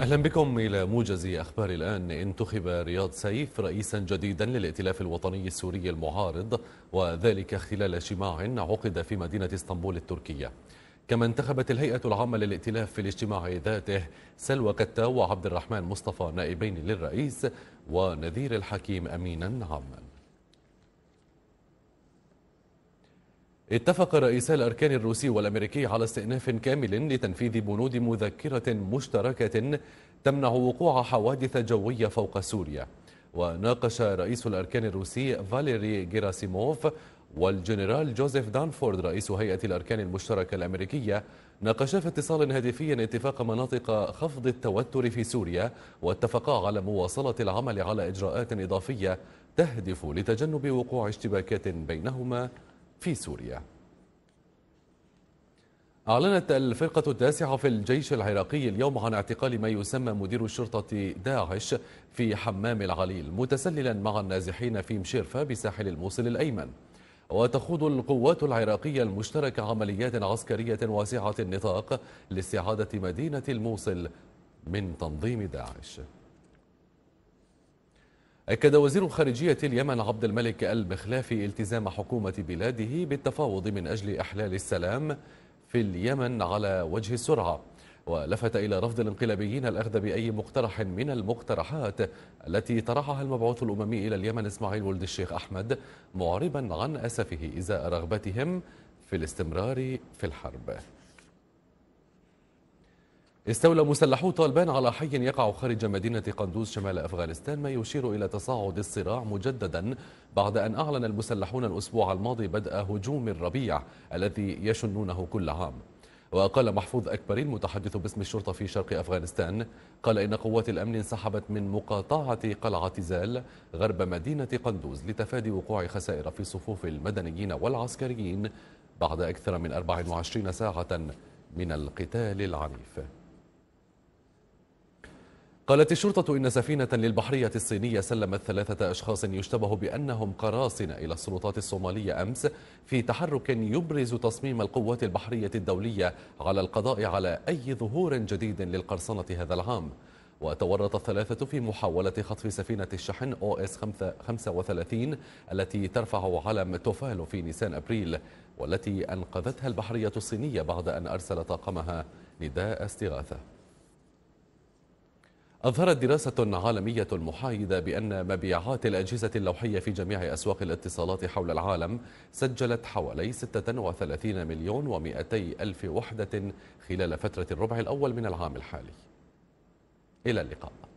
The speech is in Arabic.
أهلا بكم إلى موجز أخبار الآن انتخب رياض سيف رئيسا جديدا للائتلاف الوطني السوري المعارض وذلك خلال اجتماع عقد في مدينة اسطنبول التركية كما انتخبت الهيئة العامة للائتلاف في الاجتماع ذاته سلوى كتا وعبد الرحمن مصطفى نائبين للرئيس ونذير الحكيم أمينا عاما اتفق رئيسا الأركان الروسي والأمريكي على استئناف كامل لتنفيذ بنود مذكرة مشتركة تمنع وقوع حوادث جوية فوق سوريا وناقش رئيس الأركان الروسي فاليري جيراسيموف والجنرال جوزيف دانفورد رئيس هيئة الأركان المشتركة الأمريكية ناقشا في اتصال هاتفي اتفاق مناطق خفض التوتر في سوريا واتفقا على مواصلة العمل على إجراءات إضافية تهدف لتجنب وقوع اشتباكات بينهما في سوريا أعلنت الفرقة التاسعة في الجيش العراقي اليوم عن اعتقال ما يسمى مدير الشرطة داعش في حمام العليل متسللا مع النازحين في مشيرفا بساحل الموصل الأيمن وتخوض القوات العراقية المشتركة عمليات عسكرية واسعة النطاق لاستعادة مدينة الموصل من تنظيم داعش أكد وزير خارجية اليمن عبد الملك البخلاف التزام حكومة بلاده بالتفاوض من أجل إحلال السلام في اليمن على وجه السرعة ولفت إلى رفض الانقلابيين الأخذ بأي مقترح من المقترحات التي طرحها المبعوث الأممي إلى اليمن إسماعيل ولد الشيخ أحمد معربا عن أسفه إزاء رغبتهم في الاستمرار في الحرب استولى مسلحو طالبان على حي يقع خارج مدينة قندوز شمال أفغانستان ما يشير إلى تصاعد الصراع مجددا بعد أن أعلن المسلحون الأسبوع الماضي بدء هجوم الربيع الذي يشنونه كل عام وقال محفوظ أكبر المتحدث باسم الشرطة في شرق أفغانستان قال إن قوات الأمن انسحبت من مقاطعة قلعة زال غرب مدينة قندوز لتفادي وقوع خسائر في صفوف المدنيين والعسكريين بعد أكثر من 24 ساعة من القتال العنيف قالت الشرطة إن سفينة للبحرية الصينية سلمت ثلاثة أشخاص يشتبه بأنهم قراصنة إلى السلطات الصومالية أمس في تحرك يبرز تصميم القوات البحرية الدولية على القضاء على أي ظهور جديد للقرصنة هذا العام وتورط الثلاثة في محاولة خطف سفينة الشحن أو اس 35 التي ترفع علم توفالو في نيسان أبريل والتي أنقذتها البحرية الصينية بعد أن أرسل طاقمها نداء استغاثة أظهرت دراسة عالمية محايدة بأن مبيعات الأجهزة اللوحية في جميع أسواق الاتصالات حول العالم سجلت حوالي 36 مليون و200 ألف وحدة خلال فترة الربع الأول من العام الحالي إلى اللقاء